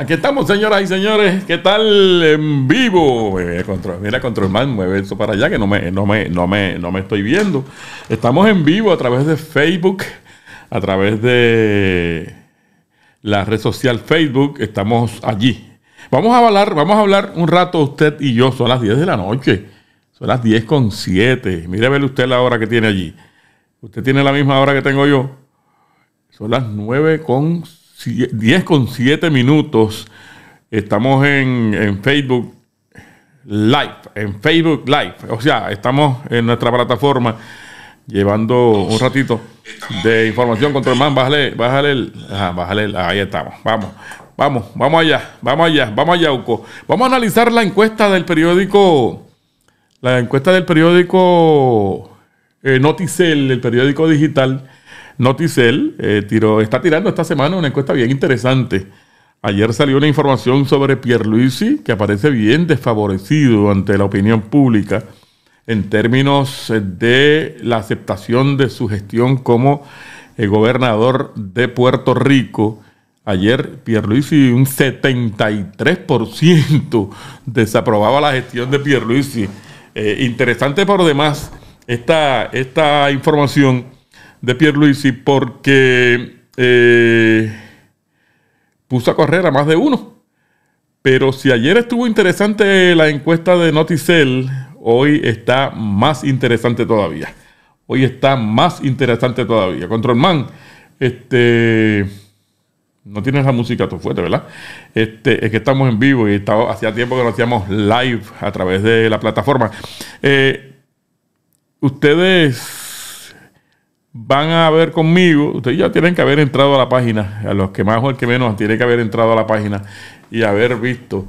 Aquí estamos, señoras y señores. ¿Qué tal en vivo? Mira, control, mira, Controlman, mueve eso para allá que no me, no, me, no, me, no me estoy viendo. Estamos en vivo a través de Facebook, a través de la red social Facebook. Estamos allí. Vamos a hablar, vamos a hablar un rato usted y yo. Son las 10 de la noche. Son las 10 con 7. Mire, ver usted la hora que tiene allí. Usted tiene la misma hora que tengo yo. Son las 9 con 10 con 7 minutos. Estamos en, Facebook Live, en Facebook Live. O sea, estamos en nuestra plataforma llevando un ratito de información. Controlman, bájale, bájale, el, bájale, ahí estamos. Vamos, vamos, vamos allá, vamos allá, vamos allá, Uco. Vamos a analizar la encuesta del periódico, la encuesta del periódico eh, Noticel, el periódico digital Noticel eh, está tirando esta semana una encuesta bien interesante. Ayer salió una información sobre Pierluisi que aparece bien desfavorecido ante la opinión pública en términos eh, de la aceptación de su gestión como eh, gobernador de Puerto Rico. Ayer Pierluisi un 73% desaprobaba la gestión de Pierluisi. Eh, interesante por demás esta información de Pierluisi porque eh, puso a correr a más de uno. Pero si ayer estuvo interesante la encuesta de Noticel, hoy está más interesante todavía. Hoy está más interesante todavía. Controlman, este. No tienes la música tu fuerte, ¿verdad? Este, es que estamos en vivo y estaba, hacía tiempo que lo hacíamos live a través de la plataforma. Eh, ustedes van a ver conmigo, ustedes ya tienen que haber entrado a la página, a los que más o el que menos tienen que haber entrado a la página y haber visto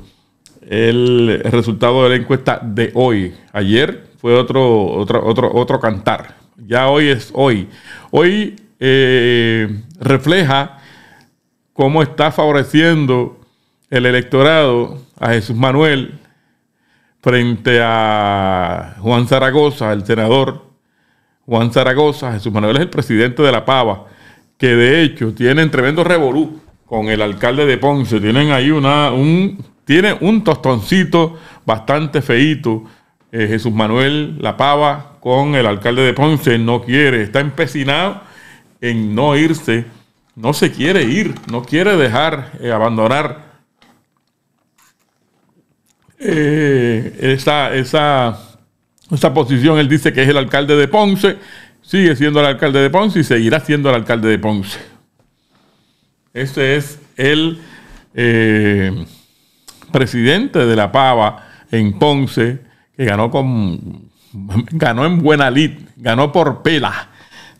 el resultado de la encuesta de hoy. Ayer fue otro, otro, otro cantar. Ya hoy es hoy. Hoy eh, refleja cómo está favoreciendo el electorado a Jesús Manuel frente a Juan Zaragoza, el senador Juan Zaragoza, Jesús Manuel es el presidente de la Pava, que de hecho un tremendo revolú con el alcalde de Ponce. Tienen ahí una, un, tiene un tostoncito bastante feíto. Eh, Jesús Manuel La Pava con el alcalde de Ponce no quiere, está empecinado en no irse, no se quiere ir, no quiere dejar, eh, abandonar eh, esa esa posición él dice que es el alcalde de Ponce, sigue siendo el alcalde de Ponce y seguirá siendo el alcalde de Ponce. Ese es el eh, presidente de la Pava en Ponce, que ganó con ganó en buena lid, ganó por pela.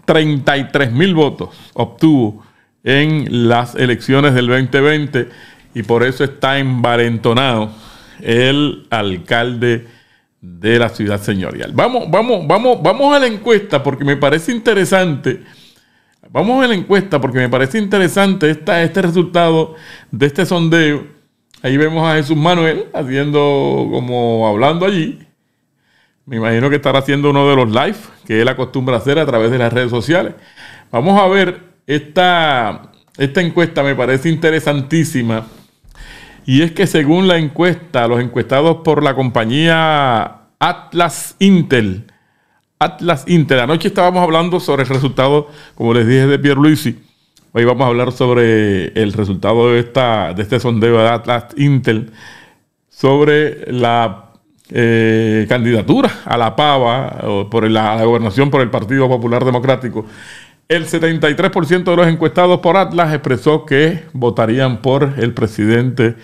33 mil votos obtuvo en las elecciones del 2020 y por eso está envalentonado el alcalde de la ciudad señorial. Vamos, vamos, vamos, vamos a la encuesta porque me parece interesante. Vamos a la encuesta porque me parece interesante esta, este resultado de este sondeo. Ahí vemos a Jesús Manuel haciendo como hablando allí. Me imagino que estará haciendo uno de los live que él acostumbra hacer a través de las redes sociales. Vamos a ver esta, esta encuesta, me parece interesantísima. Y es que según la encuesta, los encuestados por la compañía Atlas Intel, Atlas Intel, anoche estábamos hablando sobre el resultado, como les dije, de Pierluisi. Hoy vamos a hablar sobre el resultado de, esta, de este sondeo de Atlas Intel sobre la eh, candidatura a la PAVA a por la gobernación por el Partido Popular Democrático. El 73% de los encuestados por Atlas expresó que votarían por el presidente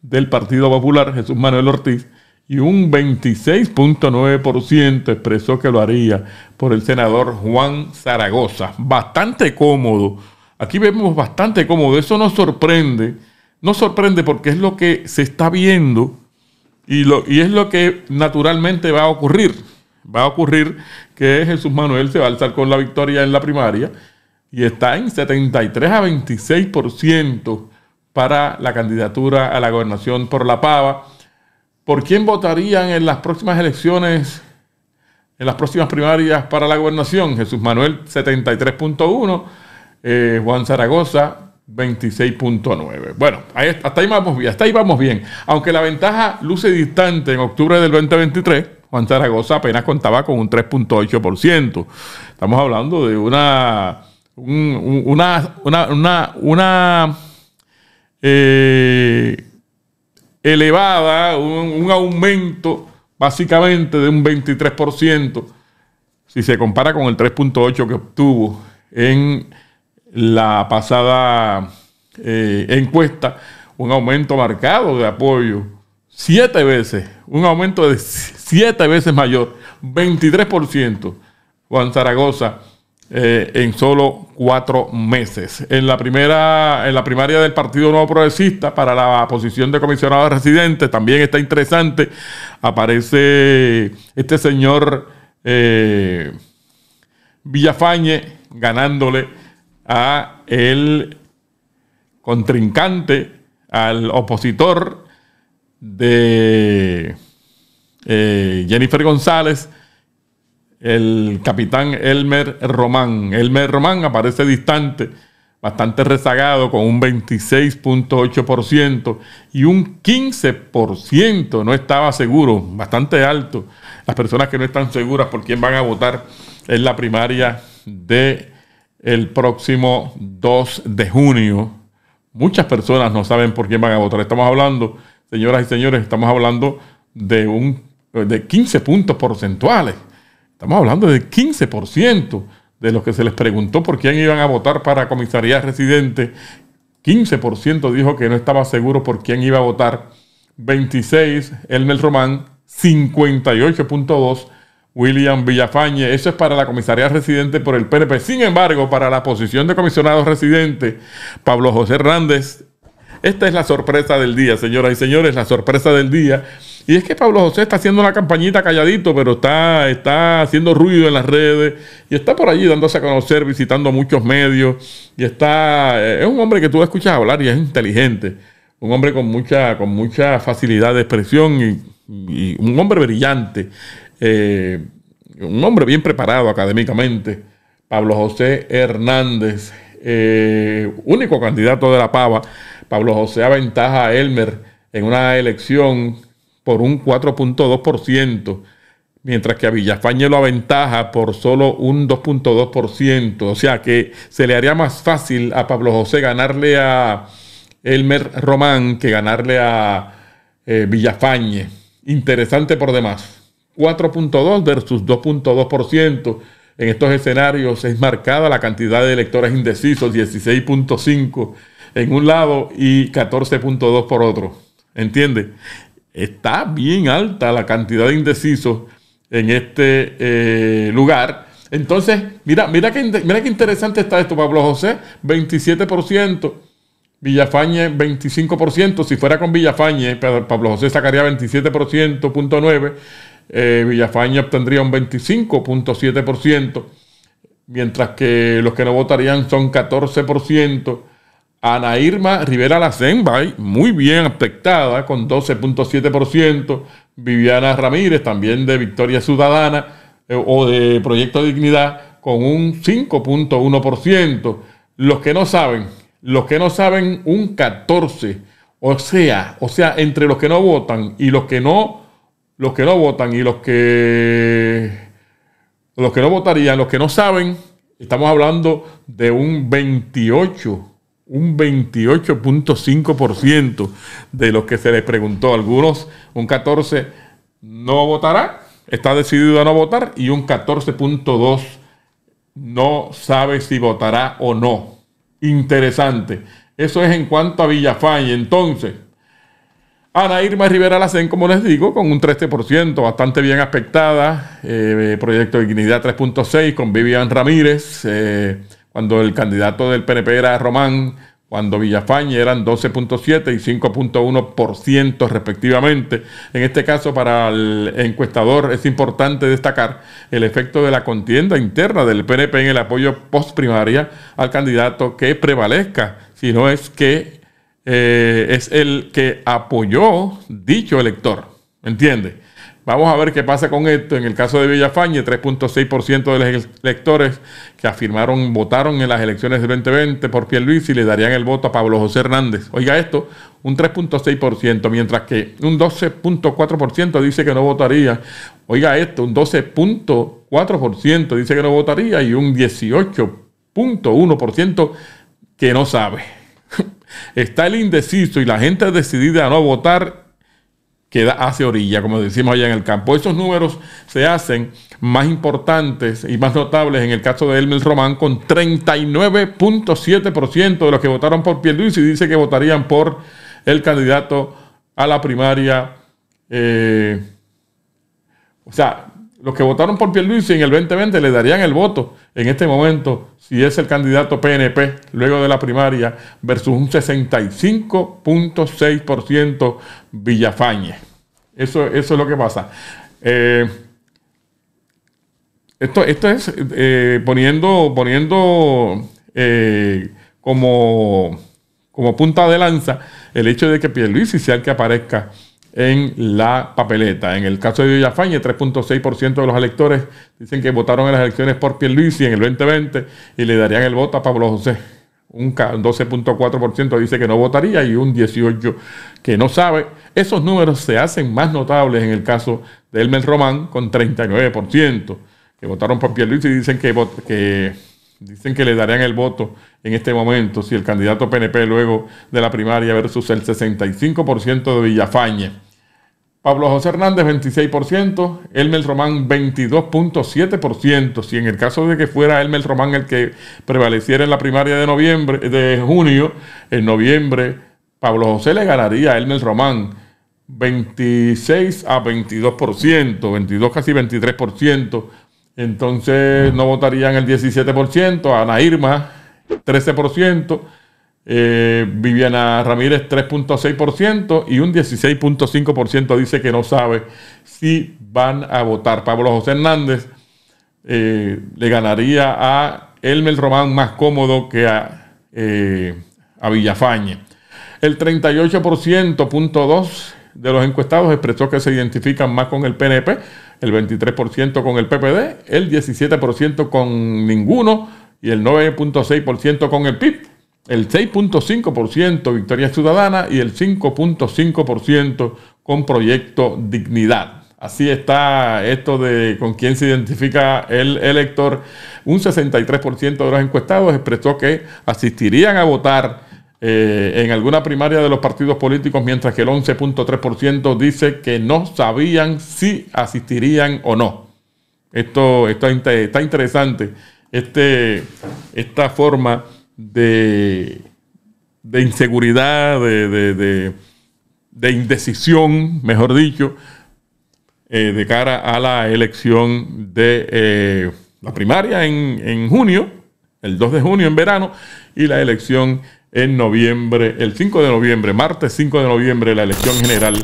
del Partido Popular, Jesús Manuel Ortiz, y un 26.9% expresó que lo haría por el senador Juan Zaragoza. Bastante cómodo. Aquí vemos bastante cómodo. Eso nos sorprende. No sorprende porque es lo que se está viendo y, lo, y es lo que naturalmente va a ocurrir va a ocurrir que Jesús Manuel se va a alzar con la victoria en la primaria y está en 73 a 26% para la candidatura a la gobernación por La Pava. ¿Por quién votarían en las próximas elecciones, en las próximas primarias para la gobernación? Jesús Manuel 73.1, eh, Juan Zaragoza 26.9. Bueno, ahí, hasta, ahí vamos, hasta ahí vamos bien. Aunque la ventaja luce distante en octubre del 2023 Juan Zaragoza apenas contaba con un 3.8%. Estamos hablando de una, eh, elevada, un, aumento básicamente de un 23%, si se compara con el 3.8 que obtuvo en la pasada eh, encuesta, un aumento marcado de apoyo siete veces, un aumento de siete veces mayor, 23%, Juan Zaragoza, eh, en solo cuatro meses. En la, primera, en la primaria del Partido Nuevo Progresista, para la posición de comisionado residente, también está interesante, aparece este señor eh, Villafañe ganándole a el contrincante, al opositor de eh, Jennifer González, el capitán Elmer Román. Elmer Román aparece distante, bastante rezagado, con un 26.8% y un 15% no estaba seguro, bastante alto. Las personas que no están seguras por quién van a votar en la primaria del próximo 2 de junio. Muchas personas no saben por quién van a votar. Estamos hablando Señoras y señores, estamos hablando de, un, de 15 puntos porcentuales. Estamos hablando de 15% de los que se les preguntó por quién iban a votar para comisaría residente. 15% dijo que no estaba seguro por quién iba a votar. 26, Elmer Román. 58.2, William Villafañe. Eso es para la comisaría residente por el PNP. Sin embargo, para la posición de comisionado residente, Pablo José Hernández esta es la sorpresa del día, señoras y señores, la sorpresa del día. Y es que Pablo José está haciendo la campañita calladito, pero está, está haciendo ruido en las redes y está por allí dándose a conocer, visitando muchos medios. Y está, eh, es un hombre que tú escuchas hablar y es inteligente. Un hombre con mucha, con mucha facilidad de expresión y, un hombre brillante. Eh, un hombre bien preparado académicamente. Pablo José Hernández, eh, único candidato de la Pava Pablo José aventaja a Elmer en una elección por un 4.2%, mientras que a Villafañe lo aventaja por solo un 2.2%. O sea que se le haría más fácil a Pablo José ganarle a Elmer Román que ganarle a eh, Villafañe. Interesante por demás. 4.2 versus 2.2%. En estos escenarios es marcada la cantidad de electores indecisos, 16.5 en un lado y 14.2 por otro. ¿Entiendes? Está bien alta la cantidad de indecisos en este eh, lugar. Entonces, mira, mira qué, mira qué interesante está esto, Pablo José, 27%. Villafañe 25%, si fuera con Villafañe, Pablo José sacaría 27.9%, eh, Villafañe obtendría un 25.7%, mientras que los que no votarían son 14%, Ana Irma Rivera Lacen, muy bien afectada, con 12.7%. Viviana Ramírez, también de Victoria Ciudadana eh, o de Proyecto Dignidad, con un 5.1%. Los que no saben, los que no saben, un 14%. O sea, o sea, entre los que no votan y los que no, los que no votan y los que, los que no votarían, los que no saben, estamos hablando de un 28% un 28.5% de los que se les preguntó. Algunos, un 14 no votará, está decidido a no votar, y un 14.2 no sabe si votará o no. Interesante. Eso es en cuanto a Villafañe Y entonces, Ana Irma Rivera Lacén, como les digo, con un 13%, bastante bien aspectada. Eh, Proyecto de Dignidad 3.6 con Vivian Ramírez. Eh, cuando el candidato del PNP era Román, cuando Villafañe eran 12.7 y 5.1% respectivamente. En este caso, para el encuestador es importante destacar el efecto de la contienda interna del PNP en el apoyo postprimaria al candidato que prevalezca, si no es que eh, es el que apoyó dicho elector. ¿Entiendes? Vamos a ver qué pasa con esto. En el caso de Villafañe, 3.6% de los electores que afirmaron votaron en las elecciones del 2020 por y le darían el voto a Pablo José Hernández. Oiga esto, un 3.6%, mientras que un 12.4% dice que no votaría. Oiga esto, un 12.4% dice que no votaría y un 18.1% que no sabe. Está el indeciso y la gente decidida a no votar queda hacia orilla, como decimos allá en el campo. Esos números se hacen más importantes y más notables en el caso de Elmer Román, con 39.7% de los que votaron por Pierluisi dice que votarían por el candidato a la primaria. Eh, o sea, los que votaron por Pierluisi en el 2020 le darían el voto en este momento si es el candidato PNP luego de la primaria versus un 65.6% Villafañe. Eso, es lo que pasa. Eh, esto, esto es eh, poniendo, poniendo eh, como, como punta de lanza el hecho de que Pierluisi sea el que aparezca en la papeleta. En el caso de Villafañe, 3.6% de los electores dicen que votaron en las elecciones por Pierluisi en el 2020 y le darían el voto a Pablo José. Un 12.4% dice que no votaría y un 18% que no sabe. Esos números se hacen más notables en el caso de Elmer Román con 39%, que votaron por Pierluisi y dicen que, que dicen que le darían el voto en este momento si el candidato PNP luego de la primaria versus el 65% de Villafañe. Pablo José Hernández 26%, Elmer Román 22.7%. Si en el caso de que fuera Elmer Román el que prevaleciera en la primaria de noviembre, de junio, en noviembre, Pablo José le ganaría a Elmer Román 26 a 22%, 22 casi 23% entonces no votarían el 17%, Ana Irma 13%, eh, Viviana Ramírez 3.6% y un 16.5% dice que no sabe si van a votar. Pablo José Hernández eh, le ganaría a Elmer Román más cómodo que a, eh, a Villafañe. El 38.2% de los encuestados expresó que se identifican más con el PNP el 23% con el PPD, el 17% con ninguno y el 9.6% con el PIB, el 6.5% Victoria Ciudadana y el 5.5% con Proyecto Dignidad. Así está esto de con quién se identifica el elector. Un 63% de los encuestados expresó que asistirían a votar eh, en alguna primaria de los partidos políticos, mientras que el 11.3% dice que no sabían si asistirían o no. Esto, está interesante, este, esta forma de, de inseguridad, de, indecisión, mejor dicho, eh, de cara a la elección de eh, la primaria en, en junio, el 2 de junio en verano, y la elección en noviembre, el 5 de noviembre, martes 5 de noviembre, la elección general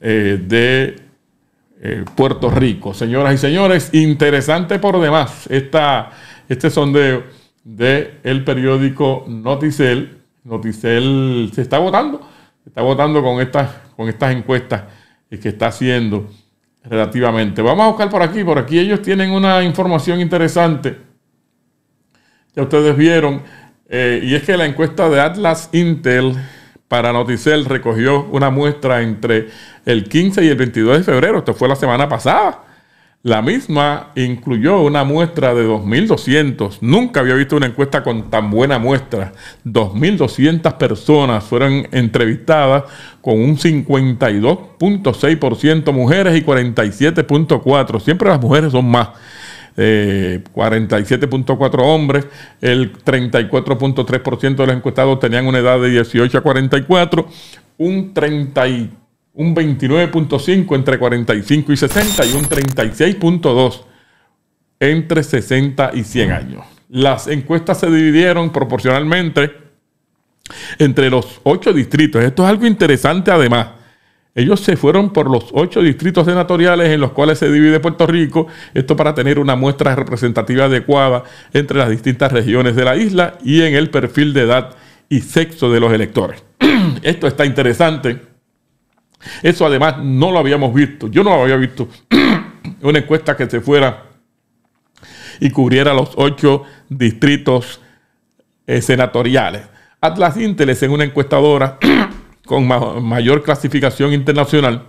eh, de eh, Puerto Rico. Señoras y señores, interesante por demás esta, este sondeo del el periódico Noticel. Noticel se está votando, se está votando con estas, con estas encuestas que está haciendo relativamente. Vamos a buscar por aquí, por aquí ellos tienen una información interesante. Ya ustedes vieron eh, y es que la encuesta de Atlas Intel para Noticel recogió una muestra entre el 15 y el 22 de febrero, esto fue la semana pasada. La misma incluyó una muestra de 2.200. Nunca había visto una encuesta con tan buena muestra. 2.200 personas fueron entrevistadas con un 52.6% mujeres y 47.4%. Siempre las mujeres son más. 47.4 eh, hombres, el 34.3% de los encuestados tenían una edad de 18 a 44, un un 29.5 entre 45 y 60 y un 36.2 entre 60 y 100 años. Las encuestas se dividieron proporcionalmente entre los ocho distritos. Esto es algo interesante además. Ellos se fueron por los ocho distritos senatoriales en los cuales se divide Puerto Rico, esto para tener una muestra representativa adecuada entre las distintas regiones de la isla y en el perfil de edad y sexo de los electores. esto está interesante. Eso además no lo habíamos visto. Yo no había visto una encuesta que se fuera y cubriera los ocho distritos eh, senatoriales. Atlas Inteles en una encuestadora con mayor clasificación internacional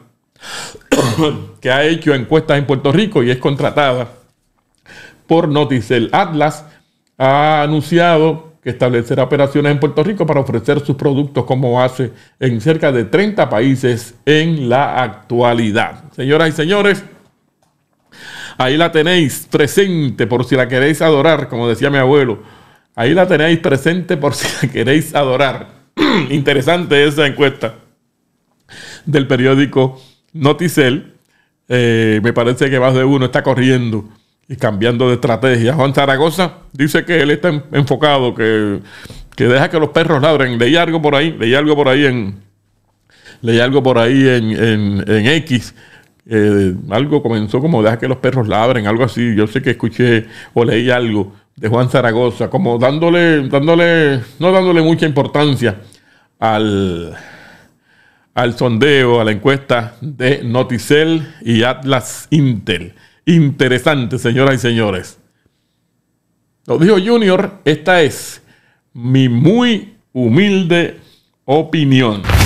que ha hecho encuestas en Puerto Rico y es contratada por Noticel. Atlas ha anunciado que establecerá operaciones en Puerto Rico para ofrecer sus productos como hace en cerca de 30 países en la actualidad. Señoras y señores, ahí la tenéis presente por si la queréis adorar, como decía mi abuelo. Ahí la tenéis presente por si la queréis adorar. interesante esa encuesta del periódico Noticel. Eh, me parece que más de uno está corriendo y cambiando de estrategia. Juan Zaragoza dice que él está enfocado, que, deja que los perros ladren. Leí algo por ahí, leí algo por ahí en, leí algo por ahí en, X. Eh, algo comenzó como deja que los perros labren, algo así. Yo sé que escuché o leí algo de Juan Zaragoza, como dándole, dándole, no dándole mucha importancia al, al sondeo, a la encuesta de Noticel y Atlas Intel. Interesante, señoras y señores. Lo dijo Junior, esta es mi muy humilde opinión.